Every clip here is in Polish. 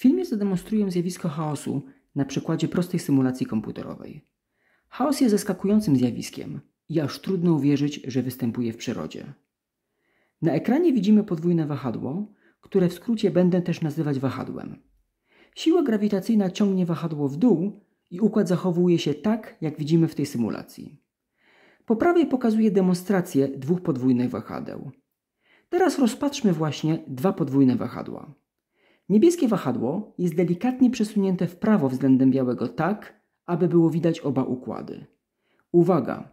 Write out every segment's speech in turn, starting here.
W filmie zademonstruję zjawisko chaosu na przykładzie prostej symulacji komputerowej. Chaos jest zaskakującym zjawiskiem i aż trudno uwierzyć, że występuje w przyrodzie. Na ekranie widzimy podwójne wahadło, które w skrócie będę też nazywać wahadłem. Siła grawitacyjna ciągnie wahadło w dół i układ zachowuje się tak, jak widzimy w tej symulacji. Po prawej pokazuję demonstrację dwóch podwójnych wahadeł. Teraz rozpatrzmy właśnie dwa podwójne wahadła. Niebieskie wahadło jest delikatnie przesunięte w prawo względem białego tak, aby było widać oba układy. Uwaga!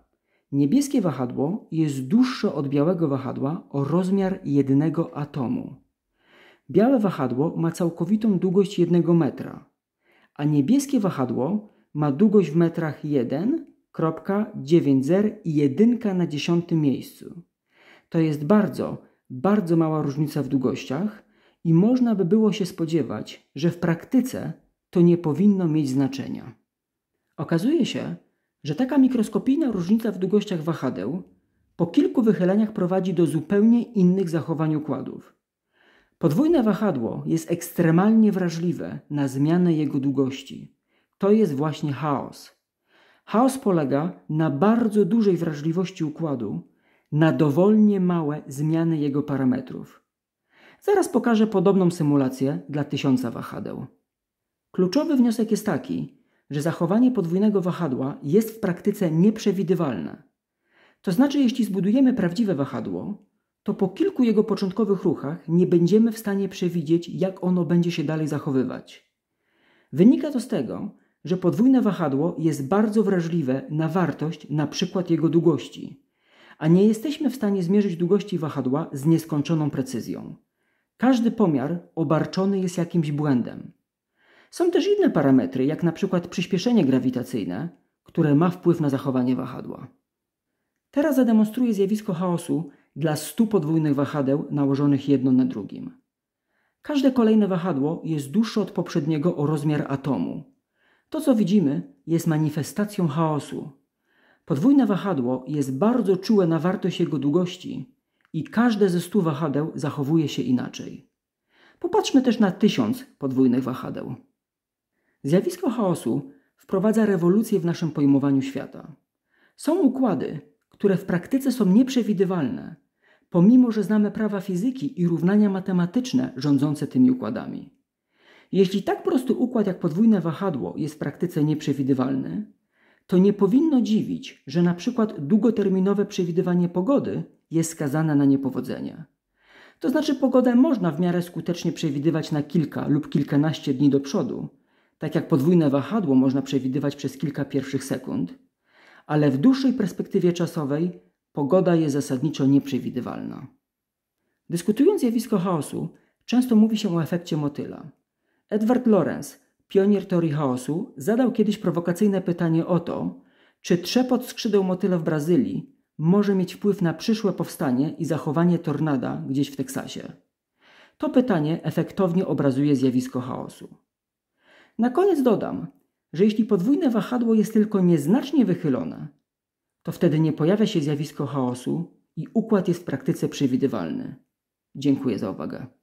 Niebieskie wahadło jest dłuższe od białego wahadła o rozmiar jednego atomu. Białe wahadło ma całkowitą długość jednego metra, a niebieskie wahadło ma długość w metrach 1,90 i 1 na dziesiątym miejscu. To jest bardzo, bardzo mała różnica w długościach, i można by było się spodziewać, że w praktyce to nie powinno mieć znaczenia. Okazuje się, że taka mikroskopijna różnica w długościach wahadeł po kilku wychyleniach prowadzi do zupełnie innych zachowań układów. Podwójne wahadło jest ekstremalnie wrażliwe na zmianę jego długości. To jest właśnie chaos. Chaos polega na bardzo dużej wrażliwości układu na dowolnie małe zmiany jego parametrów. Zaraz pokażę podobną symulację dla tysiąca wahadeł. Kluczowy wniosek jest taki, że zachowanie podwójnego wahadła jest w praktyce nieprzewidywalne. To znaczy, jeśli zbudujemy prawdziwe wahadło, to po kilku jego początkowych ruchach nie będziemy w stanie przewidzieć, jak ono będzie się dalej zachowywać. Wynika to z tego, że podwójne wahadło jest bardzo wrażliwe na wartość, na przykład jego długości, a nie jesteśmy w stanie zmierzyć długości wahadła z nieskończoną precyzją. Każdy pomiar obarczony jest jakimś błędem. Są też inne parametry, jak na przykład przyspieszenie grawitacyjne, które ma wpływ na zachowanie wahadła. Teraz zademonstruję zjawisko chaosu dla stu podwójnych wahadeł nałożonych jedno na drugim. Każde kolejne wahadło jest dłuższe od poprzedniego o rozmiar atomu. To, co widzimy, jest manifestacją chaosu. Podwójne wahadło jest bardzo czułe na wartość jego długości i każde ze stu wahadeł zachowuje się inaczej. Popatrzmy też na tysiąc podwójnych wahadeł. Zjawisko chaosu wprowadza rewolucję w naszym pojmowaniu świata. Są układy, które w praktyce są nieprzewidywalne, pomimo że znamy prawa fizyki i równania matematyczne rządzące tymi układami. Jeśli tak prosty układ jak podwójne wahadło jest w praktyce nieprzewidywalny, to nie powinno dziwić, że na przykład długoterminowe przewidywanie pogody jest skazana na niepowodzenie. To znaczy pogodę można w miarę skutecznie przewidywać na kilka lub kilkanaście dni do przodu, tak jak podwójne wahadło można przewidywać przez kilka pierwszych sekund, ale w dłuższej perspektywie czasowej pogoda jest zasadniczo nieprzewidywalna. Dyskutując zjawisko chaosu, często mówi się o efekcie motyla. Edward Lorenz, pionier teorii chaosu, zadał kiedyś prowokacyjne pytanie o to, czy trzepot skrzydeł motyla w Brazylii może mieć wpływ na przyszłe powstanie i zachowanie tornada gdzieś w Teksasie? To pytanie efektownie obrazuje zjawisko chaosu. Na koniec dodam, że jeśli podwójne wahadło jest tylko nieznacznie wychylone, to wtedy nie pojawia się zjawisko chaosu i układ jest w praktyce przewidywalny. Dziękuję za uwagę.